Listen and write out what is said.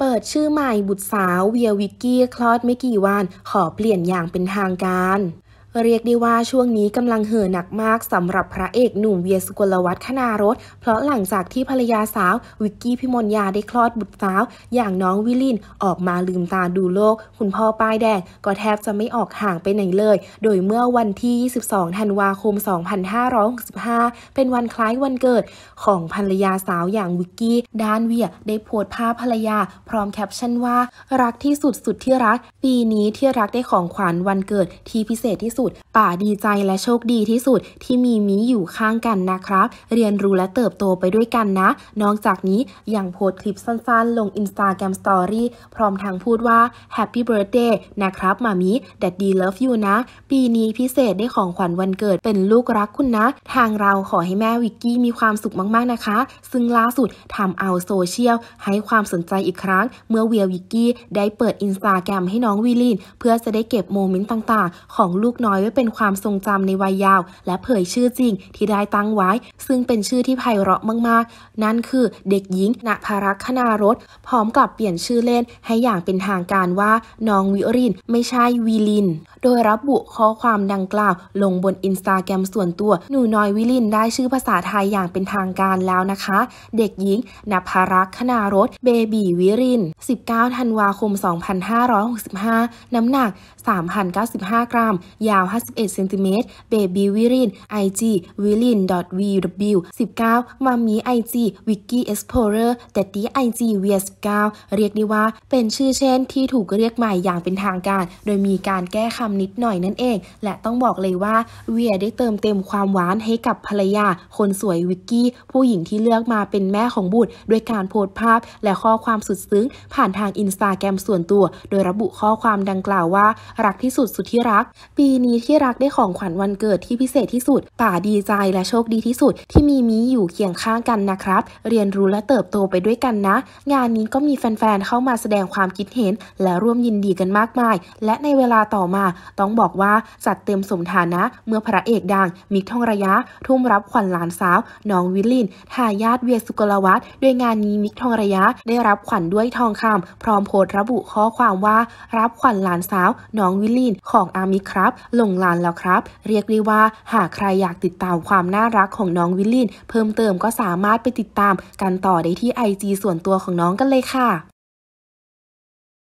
เปิดชื่อใหม่บุตรสาว เวียวิกกี้ คลอดไม่กี่วันขอเปลี่ยนอย่างเป็นทางการเรียกได้ว่าช่วงนี้กำลังเห่อหนักมากสำหรับพระเอกหนุ่มเวียสุกลวัฒน์คณารสเพราะหลังจากที่ภรรยาสาววิกกี้พิมลยาได้คลอดบุตรสาว อย่างน้องวิลินออกมาลืมตาดูโลก คุณพ่อป้ายแดงก็แทบจะไม่ออกห่างไปไหนเลย โดยเมื่อวันที่ 22 ธันวาคม 2565 เป็นวันคล้ายวันเกิดของภรรยาสาวอย่างวิกกี้ ด้านเวียได้โพสต์ภาพภรรยา พร้อมแคปชั่นว่า รักที่สุดสุดที่รัก ปีนี้ที่รักได้ของขวัญวันเกิดที่พิเศษที่สุดุดป่าดีใจและโชคดีที่สุดที่มีมิอยู่ข้างกันนะครับ เรียนรู้และเติบโตไปด้วยกันนะ นอกจากนี้ยังโพสคลิปสั้นๆ ลงอินสตาแกรมสตอรี่พร้อมทางพูดว่า Happy Birthday นะครับมามิแดดดี Love You นะ ปีนี้พิเศษได้ของขวัญวันเกิดเป็นลูกรักคุณนะ ทางเราขอให้แม่วิกกี้มีความสุขมากๆนะคะ ซึ่งล่าสุดทำเอาโซเชียลให้ความสนใจอีกครั้งเมื่อเวียวิกกี้ได้เปิดอินสตาแกรมให้น้องวิลินเพื่อจะได้เก็บโมเมนต์ต่างๆ ของลูกน้อยอยไว้เป็นความทรงจำในวัยยาวและเผยชื่อจริงที่ได้ตั้งไว้ ซึ่งเป็นชื่อที่ไพเราะมากๆ นั่นคือเด็กหญิงณภารักคนารสพร้อมกับเปลี่ยนชื่อเล่นให้อย่างเป็นทางการว่า น้องวิรินไม่ใช่วิลิน โดยรับบุข้อความดังกล่าวลงบนอินสตาแกรมส่วนตัวหนูน้อยวิลินได้ชื่อภาษาไทยอย่างเป็นทางการแล้วนะคะ เด็กหญิง ณภรักคนารสเบบีวิริน19ธันวาคม 2565 น้ำหนัก3,095 กรัมยาวาว51เซนติเมตรเบบีวิริน IG วิริน .vw 19มามี IG วิกกี้เอ็กซ์โพเรอร์แต่ตี IG จีเวี19เรียกได้ว่า เป็นชื่อเช่นที่ถูกเรียกใหม่อย่างเป็นทางการ โดยมีการแก้คำนิดหน่อยนั่นเอง และต้องบอกเลยว่าเวียได้เติมเต็มความหวานให้กับภรรยา คนสวยวิกกี้ ผู้หญิงที่เลือกมาเป็นแม่ของบุตรด้วยการโพสต์ภาพ และข้อความสุดซึ้ง ผ่านทางอินสตาแกรมส่วนตัว โดยระบุข้อความดังกล่าวว่า รักที่สุดสุดที่รักปีนี้ที่รักได้ของขวัญวันเกิดที่พิเศษที่สุด ป่าดีใจและโชคดีที่สุดที่มีมีอยู่เคียงข้างกันนะครับ เรียนรู้และเติบโตไปด้วยกันนะ งานนี้ก็มีแฟน ๆ เข้ามาแสดงความคิดเห็น และร่วมยินดีกันมากมาย และในเวลาต่อมา ต้องบอกว่าจัดเต็มสมฐานะ เมื่อพระเอกดังมิกทองระยะ ทุ่มรับขวัญหลานสาวน้องวิลลิน ทายาทเวียสุกลวัต์ด้วยงานนี้มิกทองระยะ ได้รับขวัญด้วยทองคำพร้อมโพสต์ระบุข้อความว่ารับขวัญหลานสาวน้องวิลลินของอามิครับลงลานแล้วครับ เรียกได้ว่า หากใครอยากติดตามความน่ารักของน้องวิลลินเพิ่มเติมก็สามารถไปติดตามกันต่อได้ที่ไอจีส่วนตัวของน้องกันเลยค่ะ